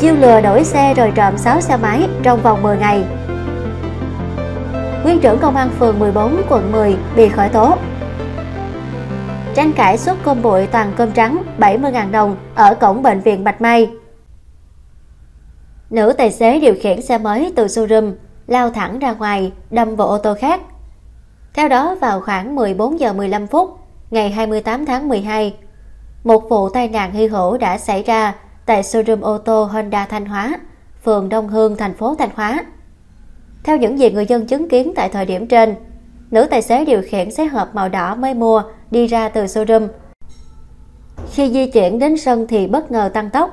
chiêu lừa đổi xe rồi trộm 6 xe máy trong vòng 10 ngày. Nguyên trưởng công an phường 14, quận 10 bị khởi tố. Tranh cãi suất cơm bụi toàn cơm trắng 70.000 đồng ở cổng bệnh viện Bạch Mai. Nữ tài xế điều khiển xe mới từ showroom lao thẳng ra ngoài, đâm vào ô tô khác. Theo đó vào khoảng 14 giờ 15 phút ngày 28 tháng 12, một vụ tai nạn hy hữu đã xảy ra tại showroom ô tô Honda Thanh Hóa, phường Đông Hương, thành phố Thanh Hóa. Theo những gì người dân chứng kiến tại thời điểm trên, nữ tài xế điều khiển xe hợp màu đỏ mới mua đi ra từ showroom. Khi di chuyển đến sân thì bất ngờ tăng tốc.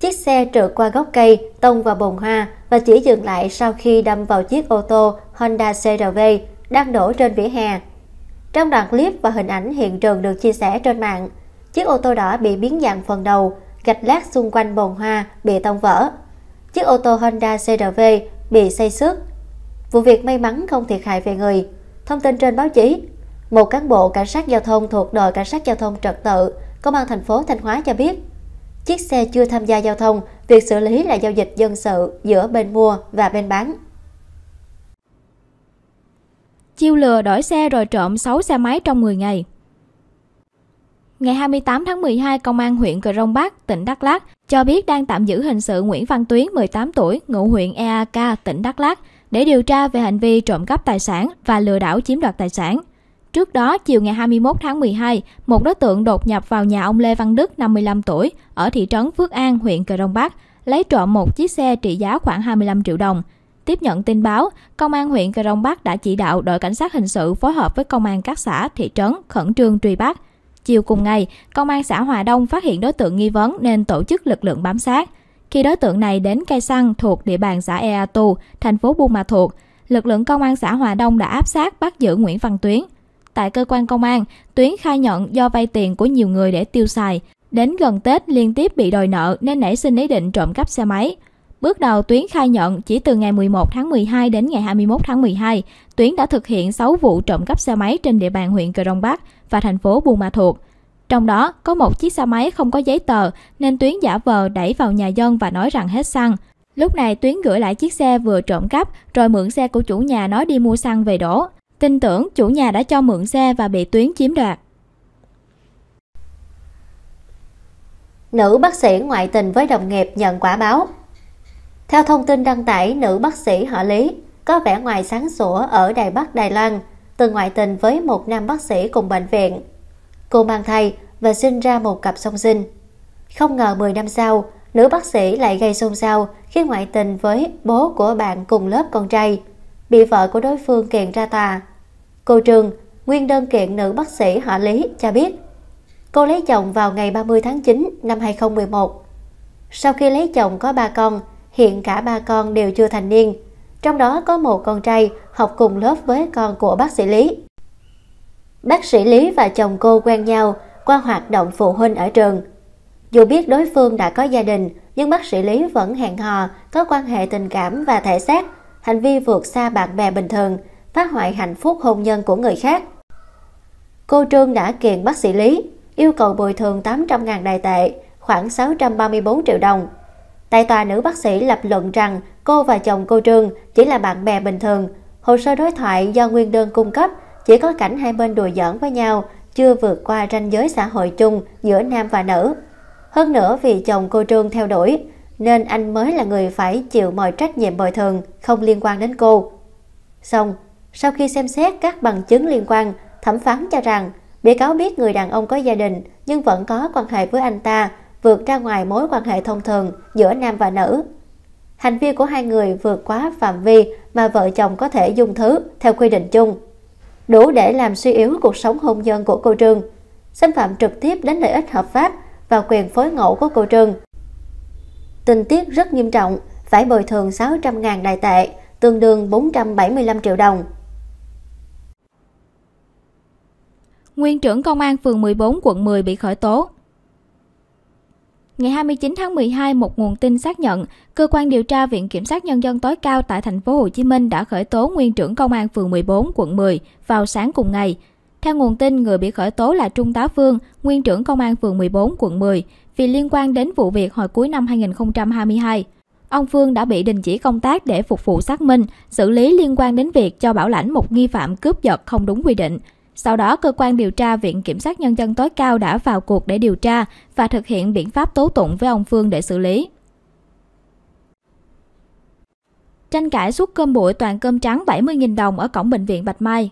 Chiếc xe trượt qua gốc cây, tông vào bồn hoa và chỉ dừng lại sau khi đâm vào chiếc ô tô Honda CRV đang đổ trên vỉa hè. Trong đoạn clip và hình ảnh hiện trường được chia sẻ trên mạng, chiếc ô tô đỏ bị biến dạng phần đầu, gạch lát xung quanh bồn hoa bị tông vỡ. Chiếc ô tô Honda CRV bị xây xước. Vụ việc may mắn không thiệt hại về người. Thông tin trên báo chí, một cán bộ cảnh sát giao thông thuộc đội cảnh sát giao thông trật tự, công an thành phố Thanh Hóa cho biết, chiếc xe chưa tham gia giao thông, việc xử lý là giao dịch dân sự giữa bên mua và bên bán. Chiêu lừa đổi xe rồi trộm 6 xe máy trong 10 ngày. Ngày 28 tháng 12, Công an huyện Cờ Rông Bắc, tỉnh Đắk Lắk cho biết đang tạm giữ hình sự Nguyễn Văn Tuyến, 18 tuổi, ngụ huyện EAK, tỉnh Đắk Lắk để điều tra về hành vi trộm cắp tài sản và lừa đảo chiếm đoạt tài sản. Trước đó, chiều ngày 21 tháng 12, một đối tượng đột nhập vào nhà ông Lê Văn Đức, 55 tuổi, ở thị trấn Phước An, huyện Cờ Rông Bắc, lấy trộm một chiếc xe trị giá khoảng 25 triệu đồng. Tiếp nhận tin báo, Công an huyện Cờ Rông Bắc đã chỉ đạo đội cảnh sát hình sự phối hợp với công an các xã, thị trấn khẩn trương truy bắt – Chiều cùng ngày, công an xã Hòa Đông phát hiện đối tượng nghi vấn nên tổ chức lực lượng bám sát. Khi đối tượng này đến cây xăng thuộc địa bàn xã Ea Tu, thành phố Buôn Ma Thuột, lực lượng công an xã Hòa Đông đã áp sát bắt giữ Nguyễn Văn Tuyến. Tại cơ quan công an, Tuyến khai nhận do vay tiền của nhiều người để tiêu xài. Đến gần Tết liên tiếp bị đòi nợ nên nảy sinh ý định trộm cắp xe máy. Bước đầu Tuyến khai nhận chỉ từ ngày 11 tháng 12 đến ngày 21 tháng 12, Tuyến đã thực hiện 6 vụ trộm cắp xe máy trên địa bàn huyện Cờ Đông Bắc và thành phố Buôn Ma Thuột. Trong đó có một chiếc xe máy không có giấy tờ nên Tuyến giả vờ đẩy vào nhà dân và nói rằng hết xăng. Lúc này Tuyến gửi lại chiếc xe vừa trộm cắp rồi mượn xe của chủ nhà nói đi mua xăng về đổ. Tin tưởng chủ nhà đã cho mượn xe và bị Tuyến chiếm đoạt. Nữ bác sĩ ngoại tình với đồng nghiệp nhận quả báo theo thông tin đăng tải, nữ bác sĩ họ Lý có vẻ ngoài sáng sủa ở Đài Bắc, Đài Loan, từng ngoại tình với một nam bác sĩ cùng bệnh viện. Cô mang thai và sinh ra một cặp song sinh. Không ngờ 10 năm sau, nữ bác sĩ lại gây xôn xao khi ngoại tình với bố của bạn cùng lớp con trai, bị vợ của đối phương kiện ra tòa. Cô Trương, nguyên đơn kiện nữ bác sĩ họ Lý cho biết, cô lấy chồng vào ngày 30 tháng 9 năm 2011. Sau khi lấy chồng có ba con, Hiện cả ba con đều chưa thành niên, trong đó có một con trai học cùng lớp với con của bác sĩ Lý. Bác sĩ Lý và chồng cô quen nhau qua hoạt động phụ huynh ở trường. Dù biết đối phương đã có gia đình, nhưng bác sĩ Lý vẫn hẹn hò, có quan hệ tình cảm và thể xác, hành vi vượt xa bạn bè bình thường, phá hoại hạnh phúc hôn nhân của người khác. Cô Trương đã kiện bác sĩ Lý, yêu cầu bồi thường 800.000 đài tệ, khoảng 634 triệu đồng Tại tòa nữ bác sĩ lập luận rằng cô và chồng cô Trương chỉ là bạn bè bình thường. Hồ sơ đối thoại do nguyên đơn cung cấp chỉ có cảnh hai bên đùa giỡn với nhau, chưa vượt qua ranh giới xã hội chung giữa nam và nữ. Hơn nữa vì chồng cô Trương theo đuổi, nên anh mới là người phải chịu mọi trách nhiệm bồi thường không liên quan đến cô. Xong, sau khi xem xét các bằng chứng liên quan, thẩm phán cho rằng bị cáo biết người đàn ông có gia đình nhưng vẫn có quan hệ với anh ta vượt ra ngoài mối quan hệ thông thường giữa nam và nữ. Hành vi của hai người vượt quá phạm vi mà vợ chồng có thể dung thứ theo quy định chung, đủ để làm suy yếu cuộc sống hôn nhân của cô Trương, xâm phạm trực tiếp đến lợi ích hợp pháp và quyền phối ngẫu của cô Trương. Tình tiết rất nghiêm trọng, phải bồi thường 600.000 đại tệ, tương đương 475 triệu đồng. Nguyên trưởng Công an phường 14 quận 10 bị khởi tố, Ngày 29 tháng 12, một nguồn tin xác nhận, cơ quan điều tra Viện kiểm sát nhân dân tối cao tại thành phố Hồ Chí Minh đã khởi tố nguyên trưởng công an phường 14, quận 10 vào sáng cùng ngày. Theo nguồn tin, người bị khởi tố là Trung tá Phương, nguyên trưởng công an phường 14, quận 10 vì liên quan đến vụ việc hồi cuối năm 2022. Ông Phương đã bị đình chỉ công tác để phục vụ xác minh, xử lý liên quan đến việc cho bảo lãnh một nghi phạm cướp giật không đúng quy định. Sau đó, cơ quan điều tra Viện Kiểm sát Nhân dân tối cao đã vào cuộc để điều tra và thực hiện biện pháp tố tụng với ông Phương để xử lý. Tranh cãi suốt cơm bụi toàn cơm trắng 70.000 đồng ở cổng bệnh viện Bạch Mai.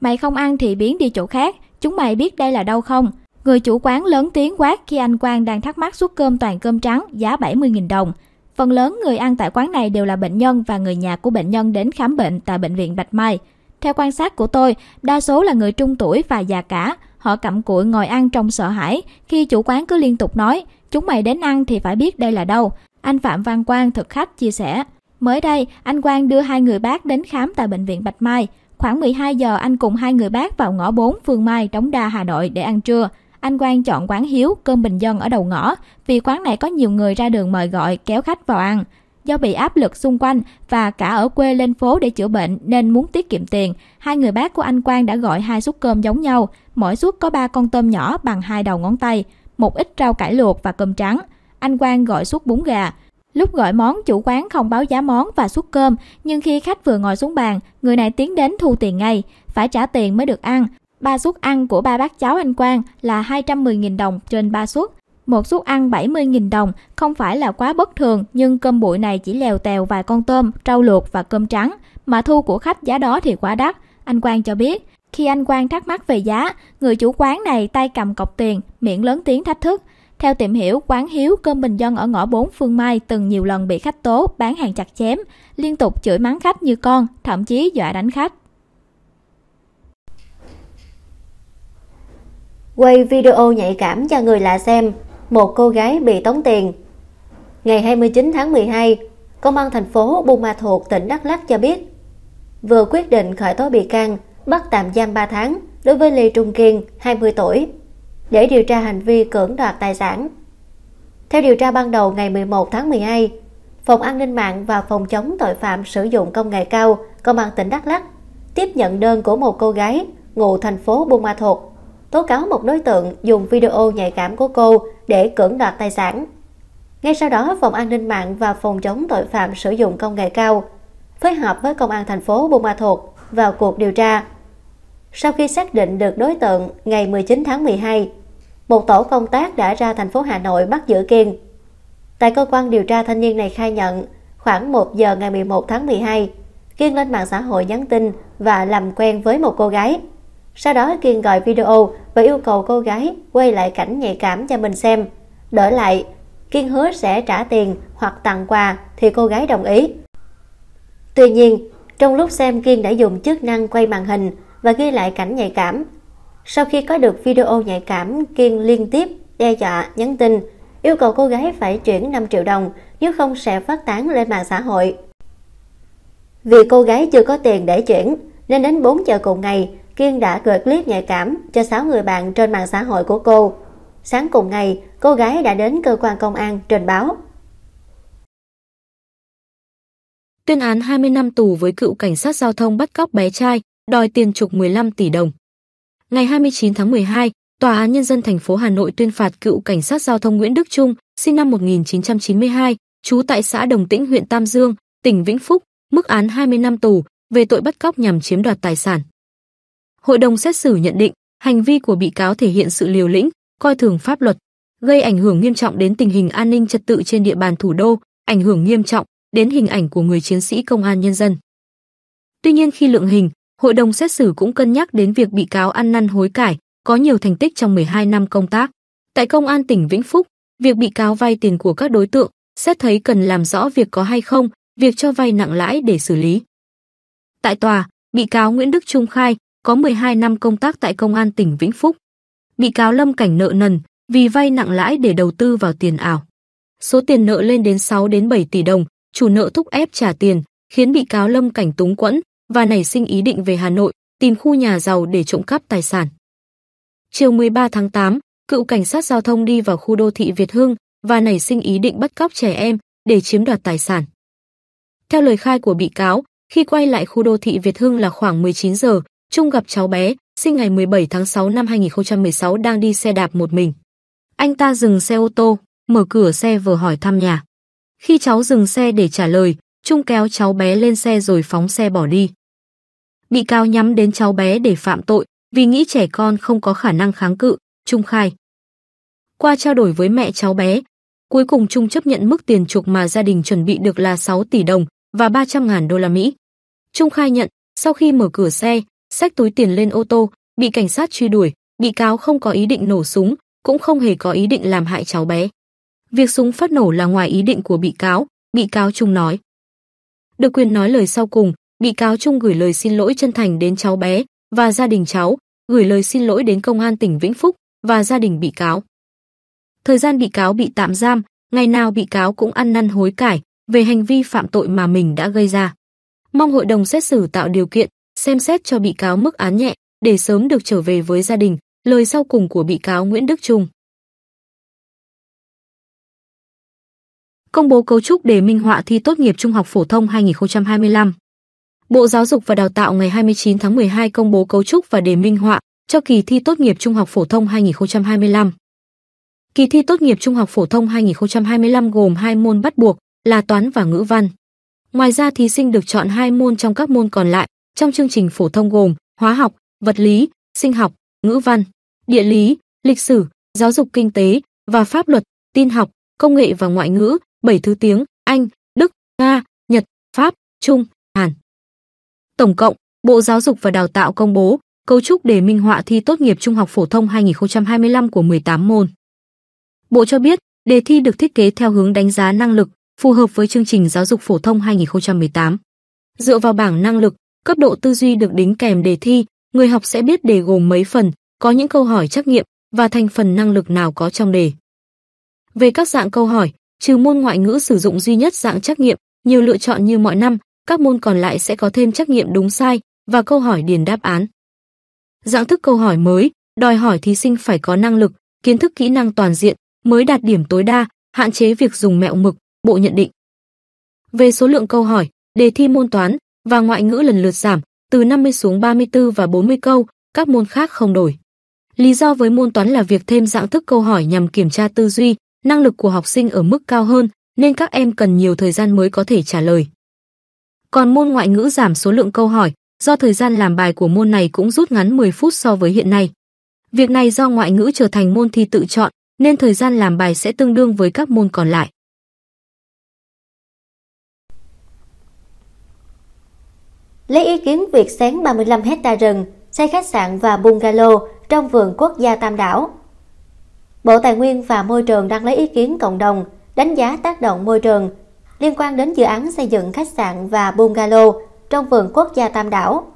Mày không ăn thì biến đi chỗ khác, chúng mày biết đây là đâu không? Người chủ quán lớn tiếng quát khi anh Quang đang thắc mắc suất cơm toàn cơm trắng giá 70.000 đồng. Phần lớn người ăn tại quán này đều là bệnh nhân và người nhà của bệnh nhân đến khám bệnh tại bệnh viện Bạch Mai – theo quan sát của tôi, đa số là người trung tuổi và già cả. Họ cặm cụi ngồi ăn trong sợ hãi khi chủ quán cứ liên tục nói chúng mày đến ăn thì phải biết đây là đâu. Anh Phạm Văn Quang thực khách chia sẻ. Mới đây, anh Quang đưa hai người bác đến khám tại bệnh viện Bạch Mai. Khoảng 12 giờ anh cùng hai người bác vào ngõ 4 Phương Mai, Đống Đa, Hà Nội để ăn trưa. Anh Quang chọn quán Hiếu, cơm bình dân ở đầu ngõ, vì quán này có nhiều người ra đường mời gọi, kéo khách vào ăn. Do bị áp lực xung quanh và cả ở quê lên phố để chữa bệnh nên muốn tiết kiệm tiền, hai người bác của anh Quang đã gọi hai suất cơm giống nhau, mỗi suất có ba con tôm nhỏ bằng hai đầu ngón tay, một ít rau cải luộc và cơm trắng. Anh Quang gọi suất bún gà. Lúc gọi món, chủ quán không báo giá món và suất cơm, nhưng khi khách vừa ngồi xuống bàn, người này tiến đến thu tiền ngay, phải trả tiền mới được ăn. Ba suất ăn của ba bác cháu anh Quang là 210.000 đồng trên ba suất. Một suất ăn 70.000 đồng không phải là quá bất thường nhưng cơm bụi này chỉ lèo tèo vài con tôm, trâu luộc và cơm trắng. Mà thu của khách giá đó thì quá đắt. Anh Quang cho biết, khi anh Quang thắc mắc về giá, người chủ quán này tay cầm cọc tiền, miệng lớn tiếng thách thức. Theo tìm hiểu, quán Hiếu cơm bình dân ở ngõ 4 Phương Mai từng nhiều lần bị khách tố bán hàng chặt chém, liên tục chửi mắng khách như con, thậm chí dọa đánh khách. Quay video nhạy cảm cho người lạ xem một cô gái bị tống tiền. Ngày 29 tháng 12, Công an thành phố Buôn Ma Thuột, tỉnh Đắk Lắk cho biết vừa quyết định khởi tố bị can, bắt tạm giam 3 tháng đối với Lê Trung Kiên, 20 tuổi, để điều tra hành vi cưỡng đoạt tài sản. Theo điều tra ban đầu ngày 11 tháng 12, Phòng An ninh mạng và Phòng chống tội phạm sử dụng công nghệ cao, Công an tỉnh Đắk Lắk tiếp nhận đơn của một cô gái ngụ thành phố Buôn Ma Thuột tố cáo một đối tượng dùng video nhạy cảm của cô để cưỡng đoạt tài sản. Ngay sau đó, Phòng An ninh mạng và Phòng chống tội phạm sử dụng công nghệ cao phối hợp với Công an thành phố Buôn Ma Thuột vào cuộc điều tra. Sau khi xác định được đối tượng ngày 19 tháng 12, một tổ công tác đã ra thành phố Hà Nội bắt giữ Kiên. Tại cơ quan điều tra thanh niên này khai nhận, khoảng 1 giờ ngày 11 tháng 12, Kiên lên mạng xã hội nhắn tin và làm quen với một cô gái. Sau đó Kiên gọi video và yêu cầu cô gái quay lại cảnh nhạy cảm cho mình xem. Đổi lại, Kiên hứa sẽ trả tiền hoặc tặng quà thì cô gái đồng ý. Tuy nhiên, trong lúc xem Kiên đã dùng chức năng quay màn hình và ghi lại cảnh nhạy cảm. Sau khi có được video nhạy cảm, Kiên liên tiếp đe dọa, nhắn tin, yêu cầu cô gái phải chuyển 5 triệu đồng, nếu không sẽ phát tán lên mạng xã hội. Vì cô gái chưa có tiền để chuyển, nên đến 4 giờ cùng ngày, Kiên đã gửi clip nhạy cảm cho 6 người bạn trên mạng xã hội của cô. Sáng cùng ngày, cô gái đã đến cơ quan công an trình báo. Tuyên án 20 năm tù với cựu cảnh sát giao thông bắt cóc bé trai, đòi tiền trục 15 tỷ đồng. Ngày 29 tháng 12, Tòa án Nhân dân thành phố Hà Nội tuyên phạt cựu cảnh sát giao thông Nguyễn Đức Trung, sinh năm 1992, trú tại xã Đồng Tĩnh, huyện Tam Dương, tỉnh Vĩnh Phúc, mức án 20 năm tù về tội bắt cóc nhằm chiếm đoạt tài sản. Hội đồng xét xử nhận định, hành vi của bị cáo thể hiện sự liều lĩnh, coi thường pháp luật, gây ảnh hưởng nghiêm trọng đến tình hình an ninh trật tự trên địa bàn thủ đô, ảnh hưởng nghiêm trọng đến hình ảnh của người chiến sĩ công an nhân dân. Tuy nhiên khi lượng hình, hội đồng xét xử cũng cân nhắc đến việc bị cáo ăn năn hối cải, có nhiều thành tích trong 12 năm công tác. Tại công an tỉnh Vĩnh Phúc, việc bị cáo vay tiền của các đối tượng, xét thấy cần làm rõ việc có hay không, việc cho vay nặng lãi để xử lý. Tại tòa, bị cáo Nguyễn Đức Trung khai, có 12 năm công tác tại Công an tỉnh Vĩnh Phúc. Bị cáo Lâm Cảnh nợ nần vì vay nặng lãi để đầu tư vào tiền ảo. Số tiền nợ lên đến 6 đến 7 tỷ đồng, chủ nợ thúc ép trả tiền, khiến bị cáo Lâm Cảnh túng quẫn và nảy sinh ý định về Hà Nội, tìm khu nhà giàu để trộm cắp tài sản. Chiều 13 tháng 8, cựu cảnh sát giao thông đi vào khu đô thị Việt Hương và nảy sinh ý định bắt cóc trẻ em để chiếm đoạt tài sản. Theo lời khai của bị cáo, khi quay lại khu đô thị Việt Hưng là khoảng 19 giờ, Trung gặp cháu bé, sinh ngày 17 tháng 6 năm 2016 đang đi xe đạp một mình. Anh ta dừng xe ô tô, mở cửa xe vừa hỏi thăm nhà. Khi cháu dừng xe để trả lời, Trung kéo cháu bé lên xe rồi phóng xe bỏ đi. Bị cáo nhắm đến cháu bé để phạm tội, vì nghĩ trẻ con không có khả năng kháng cự, Trung khai. Qua trao đổi với mẹ cháu bé, cuối cùng Trung chấp nhận mức tiền chuộc mà gia đình chuẩn bị được là 6 tỷ đồng và 300 ngàn đô la Mỹ. Trung khai nhận, sau khi mở cửa xe, xách túi tiền lên ô tô, bị cảnh sát truy đuổi, bị cáo không có ý định nổ súng, cũng không hề có ý định làm hại cháu bé. Việc súng phát nổ là ngoài ý định của bị cáo, bị cáo Trung nói. Được quyền nói lời sau cùng, bị cáo Trung gửi lời xin lỗi chân thành đến cháu bé và gia đình cháu, gửi lời xin lỗi đến công an tỉnh Vĩnh Phúc và gia đình bị cáo. Thời gian bị cáo bị tạm giam, ngày nào bị cáo cũng ăn năn hối cải về hành vi phạm tội mà mình đã gây ra. Mong hội đồng xét xử tạo điều kiện xem xét cho bị cáo mức án nhẹ để sớm được trở về với gia đình. Lời sau cùng của bị cáo Nguyễn Đức Trung. Công bố cấu trúc đề minh họa thi tốt nghiệp trung học phổ thông 2025. Bộ Giáo dục và Đào tạo ngày 29 tháng 12 công bố cấu trúc và đề minh họa cho kỳ thi tốt nghiệp trung học phổ thông 2025. Kỳ thi tốt nghiệp trung học phổ thông 2025 gồm hai môn bắt buộc là toán và ngữ văn. Ngoài ra thí sinh được chọn hai môn trong các môn còn lại trong chương trình phổ thông gồm hóa học, vật lý, sinh học, ngữ văn, địa lý, lịch sử, giáo dục kinh tế và pháp luật, tin học, công nghệ và ngoại ngữ, 7 thứ tiếng Anh, Đức, Nga, Nhật, Pháp, Trung, Hàn. Tổng cộng, Bộ Giáo dục và Đào tạo công bố cấu trúc đề minh họa thi tốt nghiệp trung học phổ thông 2025 của 18 môn. Bộ cho biết, đề thi được thiết kế theo hướng đánh giá năng lực, phù hợp với chương trình giáo dục phổ thông 2018. Dựa vào bảng năng lực, cấp độ tư duy được đính kèm đề thi, người học sẽ biết đề gồm mấy phần, có những câu hỏi trắc nghiệm và thành phần năng lực nào có trong đề. Về các dạng câu hỏi, trừ môn ngoại ngữ sử dụng duy nhất dạng trắc nghiệm, nhiều lựa chọn như mọi năm, các môn còn lại sẽ có thêm trắc nghiệm đúng sai và câu hỏi điền đáp án. Dạng thức câu hỏi mới đòi hỏi thí sinh phải có năng lực, kiến thức kỹ năng toàn diện mới đạt điểm tối đa, hạn chế việc dùng mẹo mực, bộ nhận định. Về số lượng câu hỏi, đề thi môn toán, và ngoại ngữ lần lượt giảm, từ 50 xuống 34 và 40 câu, các môn khác không đổi. Lý do với môn toán là việc thêm dạng thức câu hỏi nhằm kiểm tra tư duy, năng lực của học sinh ở mức cao hơn, nên các em cần nhiều thời gian mới có thể trả lời. Còn môn ngoại ngữ giảm số lượng câu hỏi, do thời gian làm bài của môn này cũng rút ngắn 10 phút so với hiện nay. Việc này do ngoại ngữ trở thành môn thi tự chọn, nên thời gian làm bài sẽ tương đương với các môn còn lại. lấy ý kiến việc xén 35 hecta rừng, xây khách sạn và bungalow trong vườn quốc gia Tam Đảo. Bộ Tài nguyên và Môi trường đang lấy ý kiến cộng đồng đánh giá tác động môi trường liên quan đến dự án xây dựng khách sạn và bungalow trong vườn quốc gia Tam Đảo.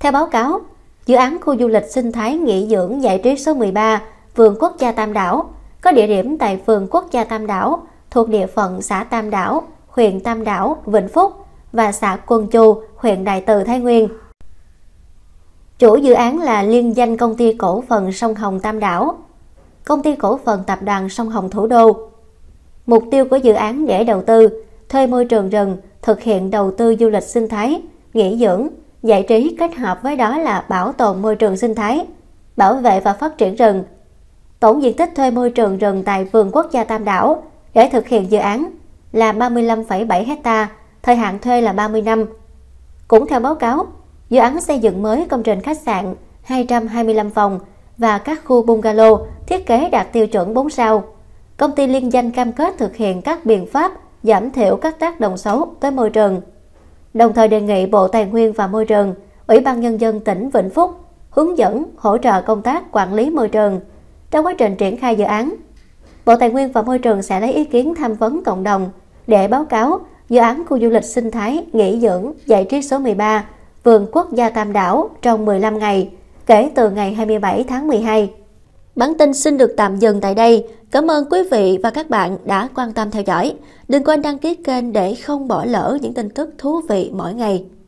Theo báo cáo, dự án khu du lịch sinh thái nghỉ dưỡng giải trí số 13 vườn quốc gia Tam Đảo có địa điểm tại vườn quốc gia Tam Đảo thuộc địa phận xã Tam Đảo, huyện Tam Đảo, Vĩnh Phúc và xã Quân Chu, huyện Đại Từ, Thái Nguyên. Chủ dự án là liên danh công ty cổ phần Sông Hồng Tam Đảo, công ty cổ phần tập đoàn Sông Hồng Thủ Đô. Mục tiêu của dự án để đầu tư, thuê môi trường rừng, thực hiện đầu tư du lịch sinh thái, nghỉ dưỡng, giải trí kết hợp với đó là bảo tồn môi trường sinh thái, bảo vệ và phát triển rừng. Tổng diện tích thuê môi trường rừng tại vườn quốc gia Tam Đảo để thực hiện dự án là 35,7 hecta thời hạn thuê là 30 năm. Cũng theo báo cáo, dự án xây dựng mới công trình khách sạn 225 phòng và các khu bungalow thiết kế đạt tiêu chuẩn 4 sao. Công ty liên danh cam kết thực hiện các biện pháp giảm thiểu các tác động xấu tới môi trường. Đồng thời đề nghị Bộ Tài nguyên và Môi trường, Ủy ban Nhân dân tỉnh Vĩnh Phúc hướng dẫn hỗ trợ công tác quản lý môi trường trong quá trình triển khai dự án. Bộ Tài nguyên và Môi trường sẽ lấy ý kiến tham vấn cộng đồng để báo cáo dự án khu du lịch sinh thái nghỉ dưỡng giải trí số 13, vườn quốc gia Tam Đảo trong 15 ngày, kể từ ngày 27 tháng 12. Bản tin xin được tạm dừng tại đây. Cảm ơn quý vị và các bạn đã quan tâm theo dõi. Đừng quên đăng ký kênh để không bỏ lỡ những tin tức thú vị mỗi ngày.